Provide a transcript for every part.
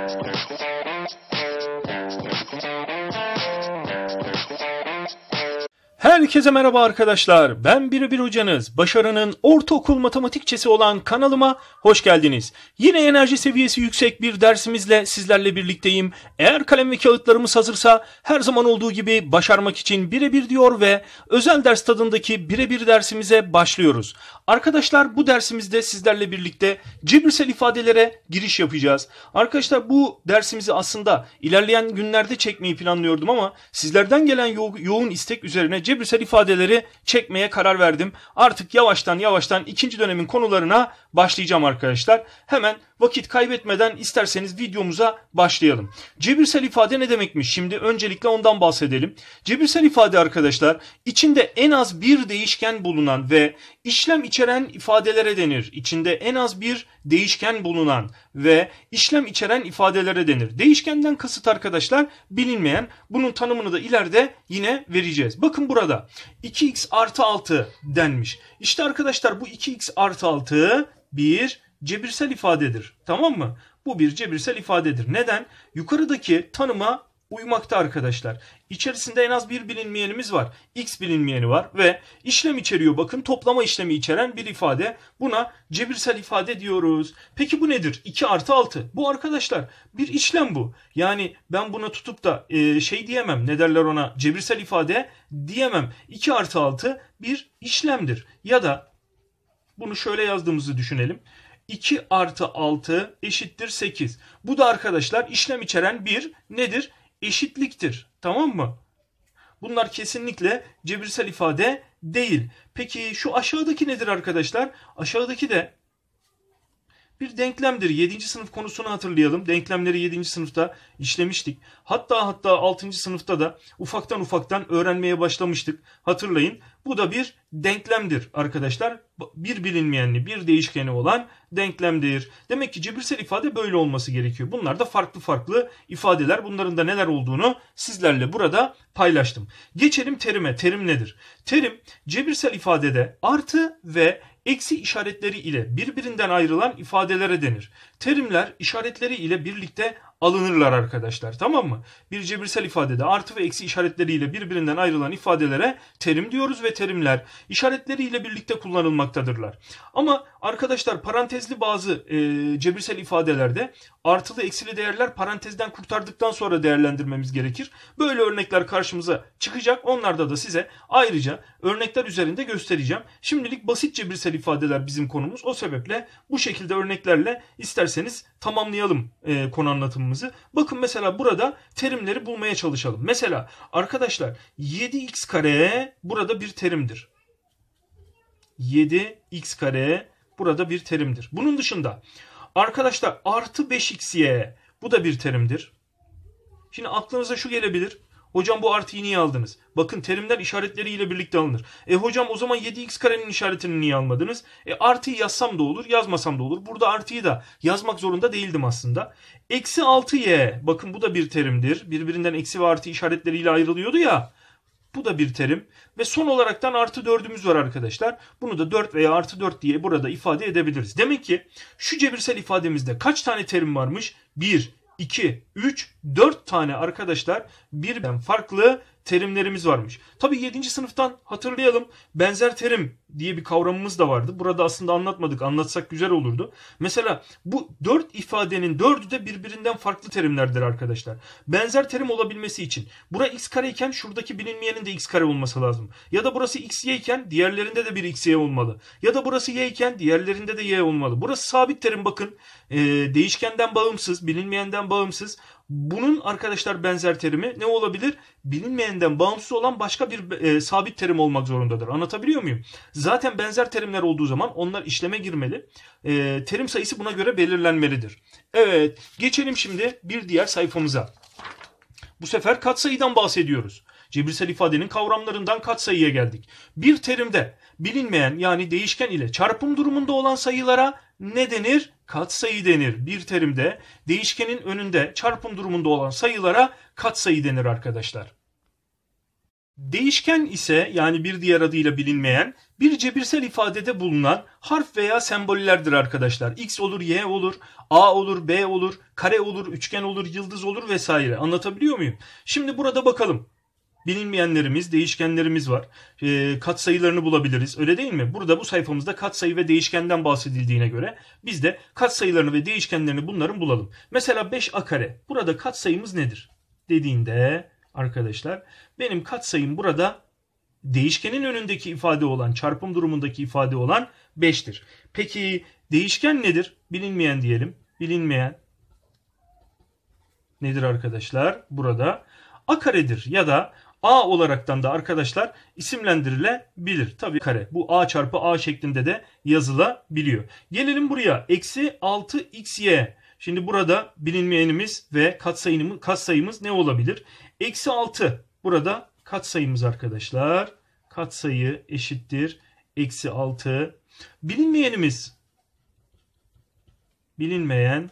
Thank you. Herkese merhaba arkadaşlar. Ben Birebir Hocanız. Başarının ortaokul matematikçesi olan kanalıma hoş geldiniz. Yine enerji seviyesi yüksek bir dersimizle sizlerle birlikteyim. Eğer kalem ve kağıtlarımız hazırsa her zaman olduğu gibi başarmak için birebir diyor ve özel ders tadındaki birebir dersimize başlıyoruz. Arkadaşlar bu dersimizde sizlerle birlikte cibirsel ifadelere giriş yapacağız. Arkadaşlar bu dersimizi aslında ilerleyen günlerde çekmeyi planlıyordum ama sizlerden gelen yo yoğun istek üzerine cebirsel ifadeleri çekmeye karar verdim. Artık yavaştan yavaştan ikinci dönemin konularına başlayacağım arkadaşlar. Hemen vakit kaybetmeden isterseniz videomuza başlayalım. Cebirsel ifade ne demekmiş? Şimdi öncelikle ondan bahsedelim. Cebirsel ifade arkadaşlar içinde en az bir değişken bulunan ve işlem içeren ifadelere denir. İçinde en az bir değişken bulunan ve işlem içeren ifadelere denir. Değişkenden kasıt arkadaşlar bilinmeyen. Bunun tanımını da ileride yine vereceğiz. Bakın burada 2x artı 6 denmiş. İşte arkadaşlar bu 2x artı 6 bir cebirsel ifadedir. Tamam mı? Bu bir cebirsel ifadedir. Neden? Yukarıdaki tanıma uymakta arkadaşlar. İçerisinde en az bir bilinmeyenimiz var. X bilinmeyeni var ve işlem içeriyor. Bakın toplama işlemi içeren bir ifade. Buna cebirsel ifade diyoruz. Peki bu nedir? 2 artı 6. Bu arkadaşlar bir işlem bu. Yani ben buna tutup da e, şey diyemem. Ne derler ona? Cebirsel ifade diyemem. 2 artı 6 bir işlemdir. Ya da bunu şöyle yazdığımızı düşünelim. 2 artı 6 eşittir 8. Bu da arkadaşlar işlem içeren bir nedir? Eşitliktir. Tamam mı? Bunlar kesinlikle cebirsel ifade değil. Peki şu aşağıdaki nedir arkadaşlar? Aşağıdaki de bir denklemdir. 7. sınıf konusunu hatırlayalım. Denklemleri 7. sınıfta işlemiştik. Hatta hatta 6. sınıfta da ufaktan ufaktan öğrenmeye başlamıştık. Hatırlayın. Bu da bir denklemdir arkadaşlar. Bir bilinmeyenli, bir değişkeni olan denklemdir. Demek ki cebirsel ifade böyle olması gerekiyor. Bunlar da farklı farklı ifadeler. Bunların da neler olduğunu sizlerle burada paylaştım. Geçelim terime. Terim nedir? Terim cebirsel ifadede artı ve eksi işaretleri ile birbirinden ayrılan ifadelere denir. Terimler işaretleri ile birlikte alınırlar arkadaşlar tamam mı? Bir cebirsel ifadede artı ve eksi işaretleriyle birbirinden ayrılan ifadelere terim diyoruz ve terimler işaretleriyle birlikte kullanılmaktadırlar. Ama arkadaşlar parantezli bazı e, cebirsel ifadelerde artılı eksili değerler parantezden kurtardıktan sonra değerlendirmemiz gerekir. Böyle örnekler karşımıza çıkacak. Onlarda da size ayrıca örnekler üzerinde göstereceğim. Şimdilik basit cebirsel ifadeler bizim konumuz. O sebeple bu şekilde örneklerle isterseniz tamamlayalım e, konu anlatımı bakımımızı. Bakın mesela burada terimleri bulmaya çalışalım. Mesela arkadaşlar 7x kare burada bir terimdir. 7x kare burada bir terimdir. Bunun dışında arkadaşlar artı 5xy bu da bir terimdir. Şimdi aklınıza şu gelebilir. Hocam bu artıyı niye aldınız? Bakın terimler işaretleriyle birlikte alınır. E hocam o zaman 7x karenin işaretini niye almadınız? E artıyı yazsam da olur yazmasam da olur. Burada artıyı da yazmak zorunda değildim aslında. Eksi 6y bakın bu da bir terimdir. Birbirinden eksi ve artı işaretleriyle ayrılıyordu ya. Bu da bir terim. Ve son olaraktan artı 4'ümüz var arkadaşlar. Bunu da 4 veya artı 4 diye burada ifade edebiliriz. Demek ki şu cebirsel ifademizde kaç tane terim varmış? 1, 2, 3, 4 tane arkadaşlar birbirinden farklı terimlerimiz varmış. Tabi 7. sınıftan hatırlayalım benzer terim diye bir kavramımız da vardı. Burada aslında anlatmadık anlatsak güzel olurdu. Mesela bu 4 ifadenin 4'ü de birbirinden farklı terimlerdir arkadaşlar. Benzer terim olabilmesi için bura x kare iken şuradaki bilinmeyenin de x kare olması lazım. Ya da burası x y iken diğerlerinde de bir x y olmalı. Ya da burası y iken diğerlerinde de y olmalı. Burası sabit terim bakın e, değişkenden bağımsız bilinmeyenden bağımsız. Bunun arkadaşlar benzer terimi ne olabilir? Bilinmeyenden bağımsız olan başka bir e, sabit terim olmak zorundadır. Anlatabiliyor muyum? Zaten benzer terimler olduğu zaman onlar işleme girmeli. E, terim sayısı buna göre belirlenmelidir. Evet geçelim şimdi bir diğer sayfamıza. Bu sefer katsayıdan bahsediyoruz. Cebirsel ifadenin kavramlarından katsayıya geldik. Bir terimde bilinmeyen yani değişken ile çarpım durumunda olan sayılara ne denir? katsayı denir. Bir terimde değişkenin önünde çarpım durumunda olan sayılara katsayı denir arkadaşlar. Değişken ise yani bir diğer adıyla bilinmeyen bir cebirsel ifadede bulunan harf veya sembollerdir arkadaşlar. X olur, Y olur, A olur, B olur, kare olur, üçgen olur, yıldız olur vesaire. Anlatabiliyor muyum? Şimdi burada bakalım bilinmeyenlerimiz, değişkenlerimiz var. E, ee, kat sayılarını bulabiliriz. Öyle değil mi? Burada bu sayfamızda kat sayı ve değişkenden bahsedildiğine göre biz de kat sayılarını ve değişkenlerini bunların bulalım. Mesela 5 a kare. Burada kat sayımız nedir? Dediğinde arkadaşlar benim kat sayım burada değişkenin önündeki ifade olan çarpım durumundaki ifade olan 5'tir. Peki değişken nedir? Bilinmeyen diyelim. Bilinmeyen nedir arkadaşlar? Burada a karedir ya da A olaraktan da arkadaşlar isimlendirilebilir. Tabii kare bu A çarpı A şeklinde de yazılabiliyor. Gelelim buraya. Eksi 6xy. Şimdi burada bilinmeyenimiz ve katsayımız, katsayımız ne olabilir? Eksi 6 burada katsayımız arkadaşlar. Katsayı eşittir. Eksi 6. Bilinmeyenimiz bilinmeyen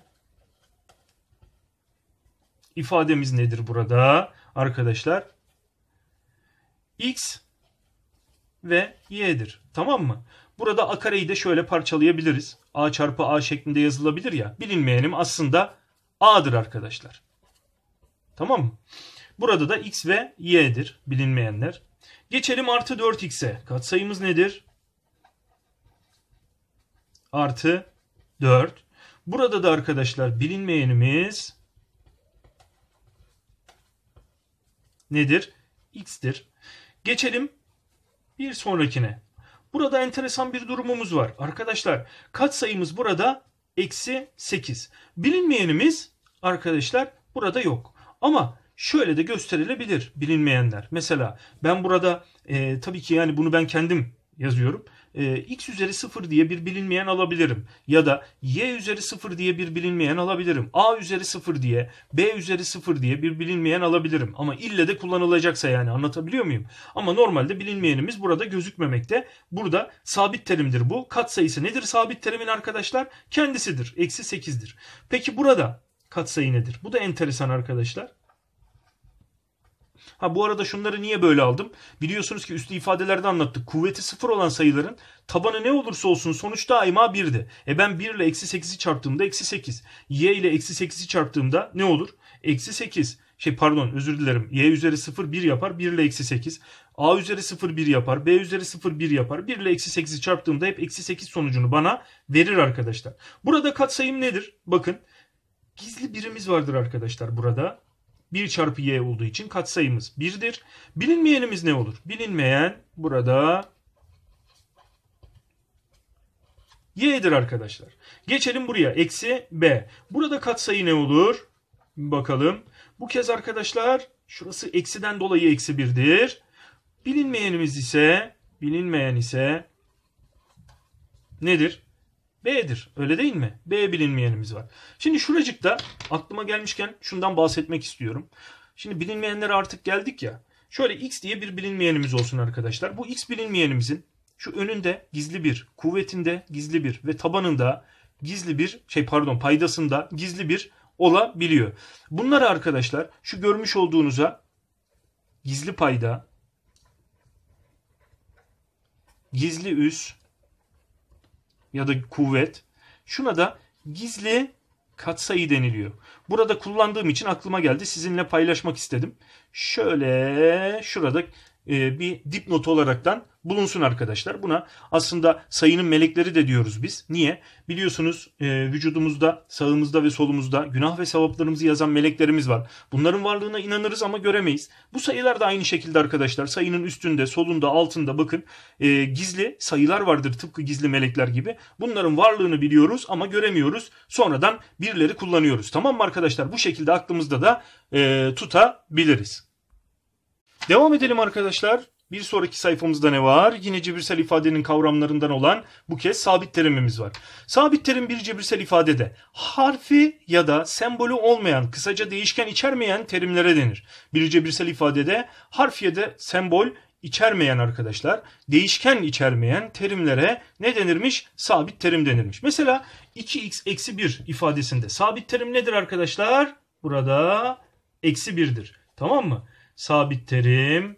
ifademiz nedir burada? Arkadaşlar x ve y'dir. Tamam mı? Burada a kareyi de şöyle parçalayabiliriz. a çarpı a şeklinde yazılabilir ya. Bilinmeyenim aslında a'dır arkadaşlar. Tamam mı? Burada da x ve y'dir bilinmeyenler. Geçelim artı 4x'e. Katsayımız nedir? Artı 4. Burada da arkadaşlar bilinmeyenimiz nedir? x'tir. Geçelim bir sonrakine. Burada enteresan bir durumumuz var. Arkadaşlar Kat sayımız burada eksi 8. Bilinmeyenimiz arkadaşlar burada yok. Ama şöyle de gösterilebilir bilinmeyenler. Mesela ben burada e, tabii ki yani bunu ben kendim yazıyorum e, x üzeri 0 diye bir bilinmeyen alabilirim. Ya da y üzeri 0 diye bir bilinmeyen alabilirim. a üzeri 0 diye, b üzeri 0 diye bir bilinmeyen alabilirim. Ama ille de kullanılacaksa yani anlatabiliyor muyum? Ama normalde bilinmeyenimiz burada gözükmemekte. Burada sabit terimdir bu. Katsayısı nedir sabit terimin arkadaşlar? Kendisidir. Eksi 8'dir. Peki burada katsayı nedir? Bu da enteresan arkadaşlar. Ha bu arada şunları niye böyle aldım? Biliyorsunuz ki üstü ifadelerde anlattık. Kuvveti sıfır olan sayıların tabanı ne olursa olsun sonuç daima 1'di. E ben 1 ile eksi 8'i çarptığımda eksi 8. Y ile eksi 8'i çarptığımda ne olur? Eksi 8. Şey pardon özür dilerim. Y üzeri 0 1 yapar. 1 ile eksi 8. A üzeri 0 1 yapar. B üzeri 0 1 yapar. 1 ile eksi 8'i çarptığımda hep eksi 8 sonucunu bana verir arkadaşlar. Burada katsayım nedir? Bakın gizli birimiz vardır arkadaşlar burada. 1 çarpı y olduğu için katsayımız 1'dir. Bilinmeyenimiz ne olur? Bilinmeyen burada y'dir arkadaşlar. Geçelim buraya. Eksi b. Burada katsayı ne olur? Bakalım. Bu kez arkadaşlar şurası eksiden dolayı eksi 1'dir. Bilinmeyenimiz ise bilinmeyen ise nedir? B'dir. Öyle değil mi? B bilinmeyenimiz var. Şimdi şuracıkta aklıma gelmişken şundan bahsetmek istiyorum. Şimdi bilinmeyenlere artık geldik ya. Şöyle x diye bir bilinmeyenimiz olsun arkadaşlar. Bu x bilinmeyenimizin şu önünde gizli bir, kuvvetinde gizli bir ve tabanında gizli bir şey pardon paydasında gizli bir olabiliyor. Bunları arkadaşlar şu görmüş olduğunuza gizli payda, gizli üs ya da kuvvet. Şuna da gizli katsayı deniliyor. Burada kullandığım için aklıma geldi. Sizinle paylaşmak istedim. Şöyle şurada e, bir dipnot olaraktan bulunsun arkadaşlar. Buna aslında sayının melekleri de diyoruz biz. Niye? Biliyorsunuz e, vücudumuzda, sağımızda ve solumuzda günah ve sevaplarımızı yazan meleklerimiz var. Bunların varlığına inanırız ama göremeyiz. Bu sayılar da aynı şekilde arkadaşlar. Sayının üstünde, solunda, altında bakın e, gizli sayılar vardır tıpkı gizli melekler gibi. Bunların varlığını biliyoruz ama göremiyoruz. Sonradan birileri kullanıyoruz. Tamam mı arkadaşlar? Bu şekilde aklımızda da e, tutabiliriz. Devam edelim arkadaşlar. Bir sonraki sayfamızda ne var? Yine cebirsel ifadenin kavramlarından olan bu kez sabit terimimiz var. Sabit terim bir cebirsel ifadede harfi ya da sembolü olmayan, kısaca değişken içermeyen terimlere denir. Bir cebirsel ifadede harf ya da sembol içermeyen arkadaşlar, değişken içermeyen terimlere ne denirmiş? Sabit terim denirmiş. Mesela 2x eksi 1 ifadesinde sabit terim nedir arkadaşlar? Burada eksi 1'dir. Tamam mı? sabit terim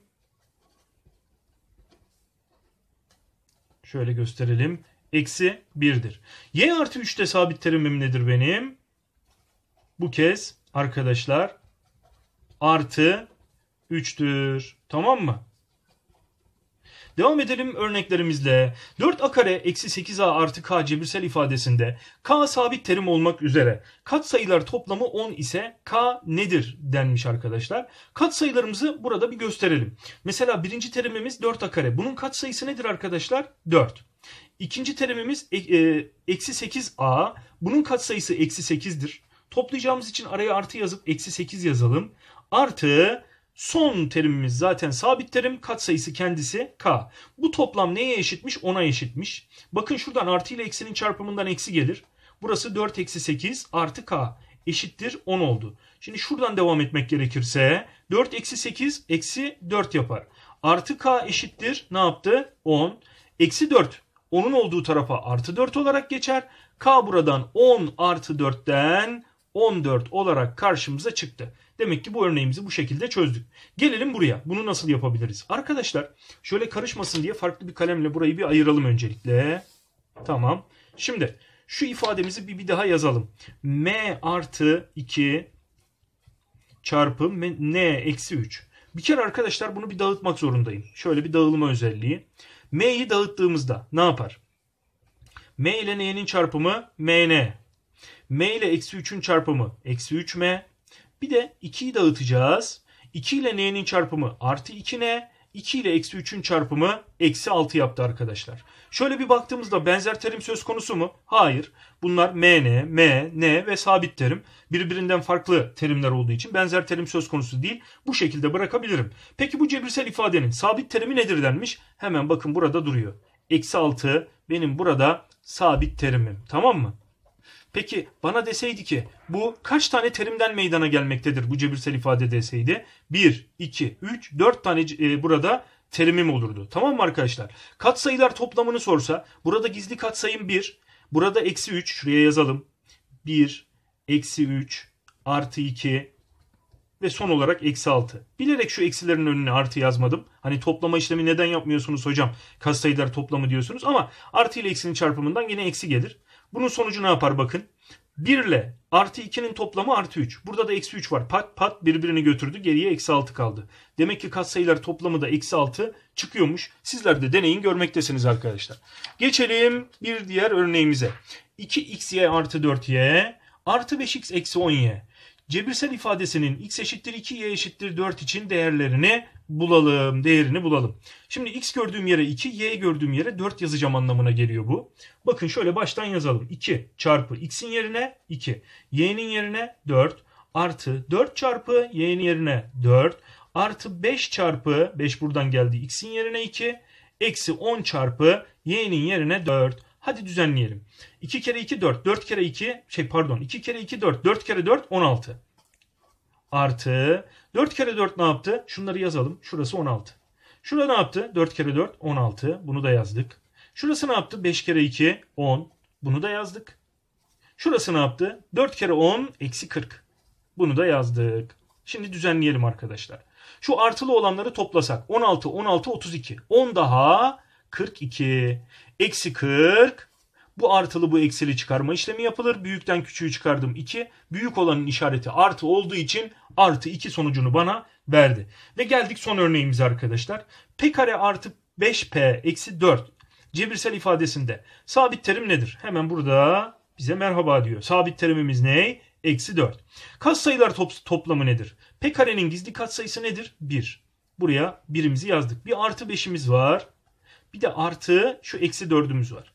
şöyle gösterelim. Eksi 1'dir. Y artı 3'te sabit terimim nedir benim? Bu kez arkadaşlar artı 3'tür. Tamam mı? Devam edelim örneklerimizle. 4 a kare eksi 8 a artı k cebirsel ifadesinde k sabit terim olmak üzere kat sayılar toplamı 10 ise k nedir denmiş arkadaşlar. Kat sayılarımızı burada bir gösterelim. Mesela birinci terimimiz 4 a kare. Bunun kat sayısı nedir arkadaşlar? 4. İkinci terimimiz e, e, eksi 8a. Bunun katsayısı eksi 8'dir. Toplayacağımız için araya artı yazıp eksi 8 yazalım. Artı Son terimimiz zaten sabit terim. Katsayısı kendisi k. Bu toplam neye eşitmiş? 10'a eşitmiş. Bakın şuradan artı ile eksinin çarpımından eksi gelir. Burası 4 eksi 8 artı k eşittir 10 oldu. Şimdi şuradan devam etmek gerekirse 4 eksi 8 eksi 4 yapar. Artı k eşittir ne yaptı? 10. Eksi 4 onun olduğu tarafa artı 4 olarak geçer. K buradan 10 artı 4'ten 14 olarak karşımıza çıktı. Demek ki bu örneğimizi bu şekilde çözdük. Gelelim buraya. Bunu nasıl yapabiliriz? Arkadaşlar şöyle karışmasın diye farklı bir kalemle burayı bir ayıralım öncelikle. Tamam. Şimdi şu ifademizi bir, bir daha yazalım. M artı 2 çarpı N eksi 3. Bir kere arkadaşlar bunu bir dağıtmak zorundayım. Şöyle bir dağılma özelliği. M'yi dağıttığımızda ne yapar? M ile N'nin çarpımı MN m ile eksi 3'ün çarpımı eksi 3m. Bir de 2'yi dağıtacağız. 2 ile n'nin çarpımı artı 2n. 2 ile eksi 3'ün çarpımı eksi 6 yaptı arkadaşlar. Şöyle bir baktığımızda benzer terim söz konusu mu? Hayır. Bunlar mn, m, n ve sabit terim. Birbirinden farklı terimler olduğu için benzer terim söz konusu değil. Bu şekilde bırakabilirim. Peki bu cebirsel ifadenin sabit terimi nedir denmiş? Hemen bakın burada duruyor. Eksi 6 benim burada sabit terimim. Tamam mı? Peki bana deseydi ki bu kaç tane terimden meydana gelmektedir bu cebirsel ifade deseydi 1, 2, 3, 4 tane e, burada terimim olurdu. Tamam mı arkadaşlar? Katsayılar toplamını sorsa burada gizli katsayım 1, burada eksi 3 şuraya yazalım. 1, eksi 3, artı 2 ve son olarak eksi 6. Bilerek şu eksilerin önüne artı yazmadım. Hani toplama işlemi neden yapmıyorsunuz hocam? Katsayılar toplamı diyorsunuz ama artı ile eksinin çarpımından yine eksi gelir. Bunun sonucu ne yapar bakın. 1 ile artı 2'nin toplamı artı 3. Burada da eksi 3 var. Pat pat birbirini götürdü. Geriye eksi 6 kaldı. Demek ki katsayılar toplamı da eksi 6 çıkıyormuş. Sizler de deneyin görmektesiniz arkadaşlar. Geçelim bir diğer örneğimize. 2xy artı 4y artı 5x eksi 10y cebirsel ifadesinin x eşittir 2 y eşittir 4 için değerlerini bulalım. Değerini bulalım. Şimdi x gördüğüm yere 2 y gördüğüm yere 4 yazacağım anlamına geliyor bu. Bakın şöyle baştan yazalım. 2 çarpı x'in yerine 2 y'nin yerine 4 artı 4 çarpı y'nin yerine 4 artı 5 çarpı 5 buradan geldi x'in yerine 2 eksi 10 çarpı y'nin yerine 4. Hadi düzenleyelim. 2 kere 2 4. 4 kere 2 şey pardon 2 kere 2 4. 4 kere 4 16. Artı 4 kere 4 ne yaptı? Şunları yazalım. Şurası 16. Şurada ne yaptı? 4 kere 4 16. Bunu da yazdık. Şurası ne yaptı? 5 kere 2 10. Bunu da yazdık. Şurası ne yaptı? 4 kere 10 eksi 40. Bunu da yazdık. Şimdi düzenleyelim arkadaşlar. Şu artılı olanları toplasak. 16, 16, 32. 10 daha 42. Eksi 40. Bu artılı bu eksili çıkarma işlemi yapılır. Büyükten küçüğü çıkardım 2. Büyük olanın işareti artı olduğu için artı 2 sonucunu bana verdi. Ve geldik son örneğimize arkadaşlar. P kare artı 5P eksi 4. Cebirsel ifadesinde sabit terim nedir? Hemen burada bize merhaba diyor. Sabit terimimiz ne? Eksi 4. Kas sayılar top, toplamı nedir? P karenin gizli katsayısı nedir? 1. Buraya birimizi yazdık. Bir artı 5'imiz var. Bir de artı şu eksi 4'ümüz var.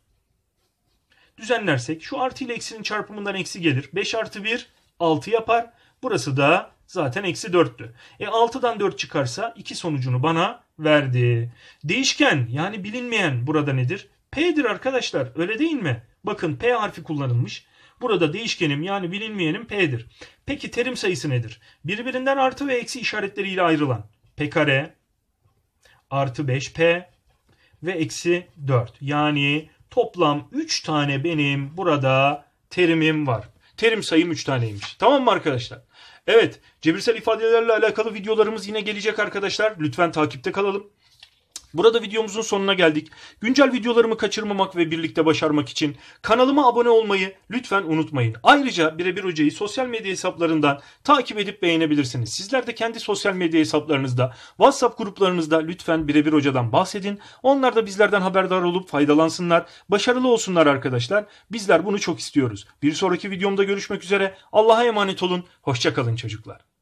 Düzenlersek şu artı ile eksinin çarpımından eksi gelir. 5 artı 1 6 yapar. Burası da zaten eksi 4'tü. E 6'dan 4 çıkarsa 2 sonucunu bana verdi. Değişken yani bilinmeyen burada nedir? P'dir arkadaşlar öyle değil mi? Bakın P harfi kullanılmış. Burada değişkenim yani bilinmeyenim P'dir. Peki terim sayısı nedir? Birbirinden artı ve eksi işaretleriyle ayrılan P kare artı 5P ve eksi 4. Yani toplam 3 tane benim burada terimim var. Terim sayım 3 taneymiş. Tamam mı arkadaşlar? Evet, cebirsel ifadelerle alakalı videolarımız yine gelecek arkadaşlar. Lütfen takipte kalalım. Burada videomuzun sonuna geldik. Güncel videolarımı kaçırmamak ve birlikte başarmak için kanalıma abone olmayı lütfen unutmayın. Ayrıca Birebir Hoca'yı sosyal medya hesaplarından takip edip beğenebilirsiniz. Sizler de kendi sosyal medya hesaplarınızda, WhatsApp gruplarınızda lütfen Birebir Hoca'dan bahsedin. Onlar da bizlerden haberdar olup faydalansınlar. Başarılı olsunlar arkadaşlar. Bizler bunu çok istiyoruz. Bir sonraki videomda görüşmek üzere. Allah'a emanet olun. Hoşçakalın çocuklar.